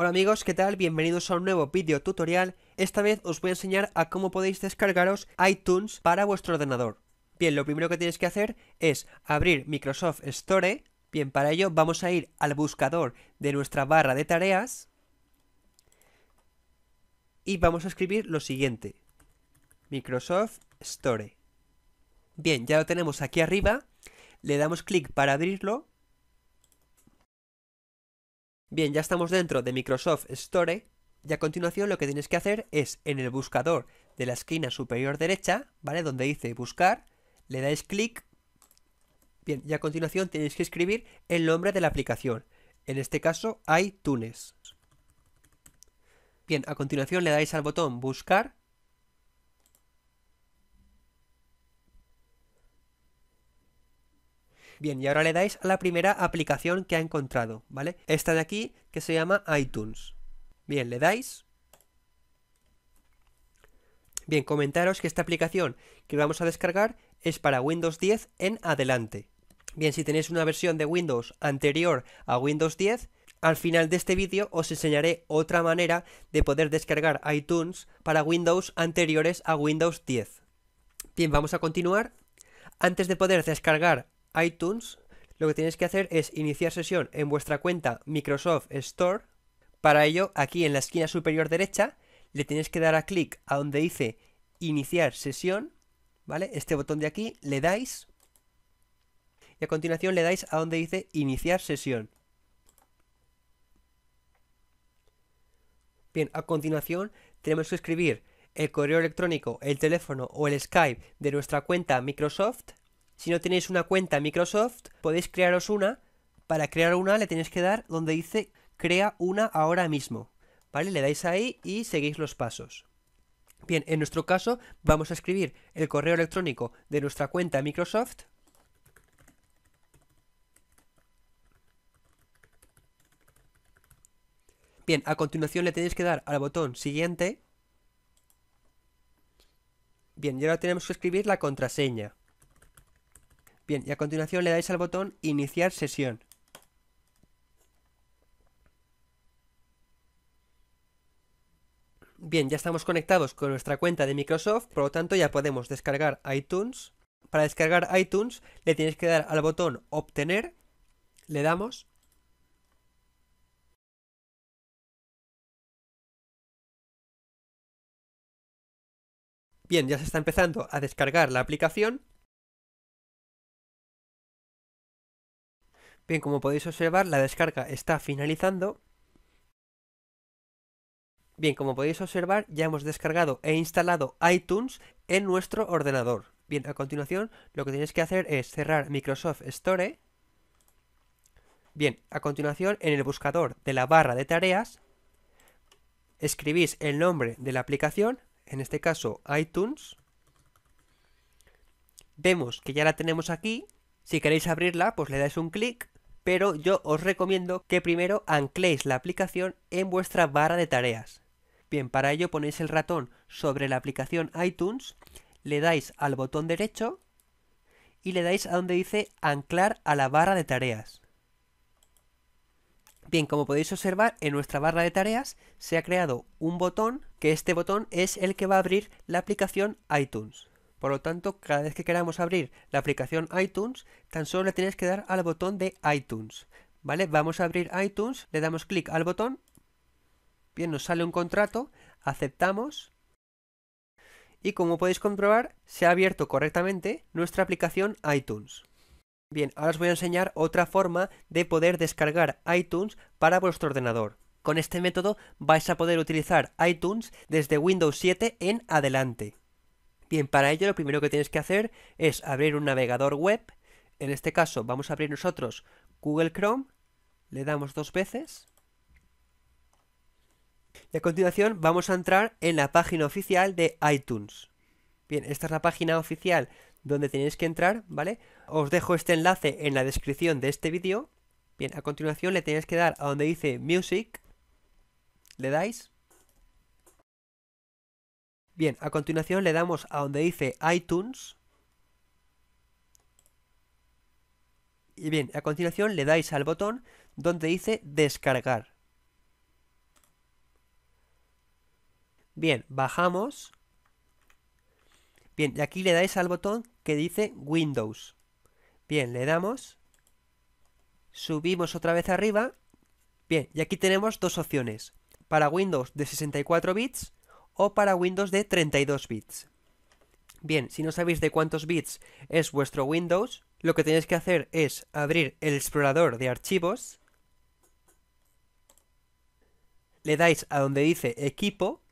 Hola amigos, ¿qué tal? Bienvenidos a un nuevo vídeo tutorial. Esta vez os voy a enseñar a cómo podéis descargaros iTunes para vuestro ordenador. Bien, lo primero que tienes que hacer es abrir Microsoft Store. Bien, para ello vamos a ir al buscador de nuestra barra de tareas y vamos a escribir lo siguiente. Microsoft Store. Bien, ya lo tenemos aquí arriba. Le damos clic para abrirlo Bien, ya estamos dentro de Microsoft Store y a continuación lo que tienes que hacer es en el buscador de la esquina superior derecha, ¿vale? Donde dice buscar, le dais clic. Bien, y a continuación tenéis que escribir el nombre de la aplicación. En este caso, iTunes. Bien, a continuación le dais al botón buscar Bien, y ahora le dais a la primera aplicación que ha encontrado, ¿vale? Esta de aquí, que se llama iTunes. Bien, le dais. Bien, comentaros que esta aplicación que vamos a descargar es para Windows 10 en adelante. Bien, si tenéis una versión de Windows anterior a Windows 10, al final de este vídeo os enseñaré otra manera de poder descargar iTunes para Windows anteriores a Windows 10. Bien, vamos a continuar. Antes de poder descargar iTunes, lo que tenéis que hacer es iniciar sesión en vuestra cuenta Microsoft Store. Para ello, aquí en la esquina superior derecha, le tienes que dar a clic a donde dice iniciar sesión, ¿vale? Este botón de aquí, le dais y a continuación le dais a donde dice iniciar sesión. Bien, a continuación tenemos que escribir el correo electrónico, el teléfono o el Skype de nuestra cuenta Microsoft si no tenéis una cuenta Microsoft, podéis crearos una. Para crear una le tenéis que dar donde dice crea una ahora mismo. ¿Vale? Le dais ahí y seguís los pasos. Bien, en nuestro caso vamos a escribir el correo electrónico de nuestra cuenta Microsoft. Bien, a continuación le tenéis que dar al botón siguiente. Bien, y ahora tenemos que escribir la contraseña. Bien, y a continuación le dais al botón iniciar sesión. Bien, ya estamos conectados con nuestra cuenta de Microsoft, por lo tanto ya podemos descargar iTunes. Para descargar iTunes le tienes que dar al botón obtener, le damos Bien, ya se está empezando a descargar la aplicación. Bien, como podéis observar, la descarga está finalizando. Bien, como podéis observar, ya hemos descargado e instalado iTunes en nuestro ordenador. Bien, a continuación lo que tenéis que hacer es cerrar Microsoft Store. Bien, a continuación en el buscador de la barra de tareas escribís el nombre de la aplicación, en este caso iTunes. Vemos que ya la tenemos aquí. Si queréis abrirla, pues le dais un clic pero yo os recomiendo que primero ancléis la aplicación en vuestra barra de tareas. Bien, para ello ponéis el ratón sobre la aplicación iTunes, le dais al botón derecho y le dais a donde dice anclar a la barra de tareas. Bien, como podéis observar, en nuestra barra de tareas se ha creado un botón, que este botón es el que va a abrir la aplicación iTunes. Por lo tanto, cada vez que queramos abrir la aplicación iTunes, tan solo le tienes que dar al botón de iTunes. ¿Vale? Vamos a abrir iTunes, le damos clic al botón. Bien, nos sale un contrato, aceptamos. Y como podéis comprobar, se ha abierto correctamente nuestra aplicación iTunes. Bien, ahora os voy a enseñar otra forma de poder descargar iTunes para vuestro ordenador. Con este método vais a poder utilizar iTunes desde Windows 7 en adelante. Bien, para ello lo primero que tienes que hacer es abrir un navegador web. En este caso vamos a abrir nosotros Google Chrome. Le damos dos veces. Y a continuación vamos a entrar en la página oficial de iTunes. Bien, esta es la página oficial donde tenéis que entrar, ¿vale? Os dejo este enlace en la descripción de este vídeo. Bien, a continuación le tenéis que dar a donde dice Music. Le dais. Bien, a continuación le damos a donde dice iTunes. Y bien, a continuación le dais al botón donde dice descargar. Bien, bajamos. Bien, y aquí le dais al botón que dice Windows. Bien, le damos. Subimos otra vez arriba. Bien, y aquí tenemos dos opciones. Para Windows de 64 bits o para Windows de 32 bits. Bien, si no sabéis de cuántos bits es vuestro Windows, lo que tenéis que hacer es abrir el explorador de archivos, le dais a donde dice equipo,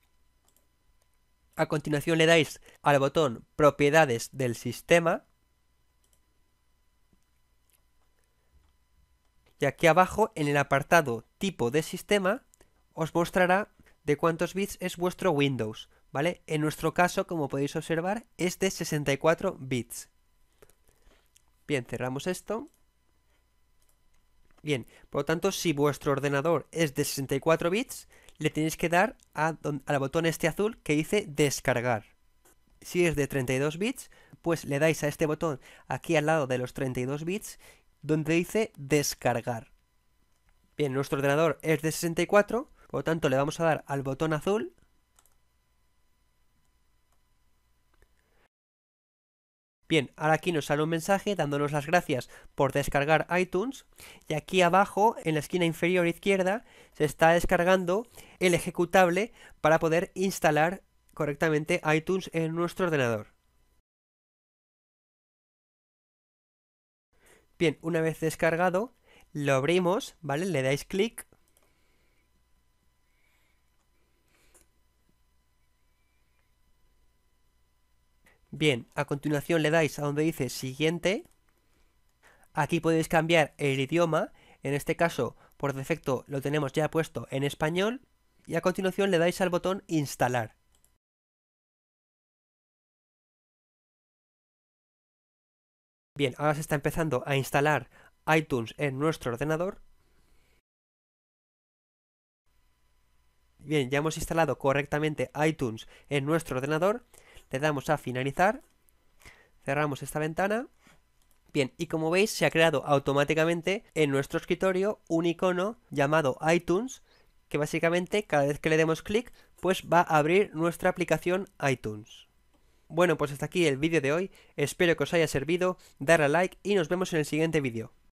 a continuación le dais al botón propiedades del sistema, y aquí abajo en el apartado tipo de sistema os mostrará de cuántos bits es vuestro Windows, ¿vale? En nuestro caso, como podéis observar, es de 64 bits. Bien, cerramos esto. Bien, por lo tanto, si vuestro ordenador es de 64 bits, le tenéis que dar a, al botón este azul que dice descargar. Si es de 32 bits, pues le dais a este botón aquí al lado de los 32 bits donde dice descargar. Bien, nuestro ordenador es de 64, por lo tanto, le vamos a dar al botón azul. Bien, ahora aquí nos sale un mensaje dándonos las gracias por descargar iTunes y aquí abajo, en la esquina inferior izquierda, se está descargando el ejecutable para poder instalar correctamente iTunes en nuestro ordenador. Bien, una vez descargado, lo abrimos, ¿vale? Le dais clic Bien, a continuación le dais a donde dice siguiente. Aquí podéis cambiar el idioma. En este caso, por defecto, lo tenemos ya puesto en español. Y a continuación le dais al botón instalar. Bien, ahora se está empezando a instalar iTunes en nuestro ordenador. Bien, ya hemos instalado correctamente iTunes en nuestro ordenador le damos a finalizar, cerramos esta ventana. Bien, y como veis se ha creado automáticamente en nuestro escritorio un icono llamado iTunes, que básicamente cada vez que le demos clic, pues va a abrir nuestra aplicación iTunes. Bueno, pues hasta aquí el vídeo de hoy, espero que os haya servido, dar a like y nos vemos en el siguiente vídeo.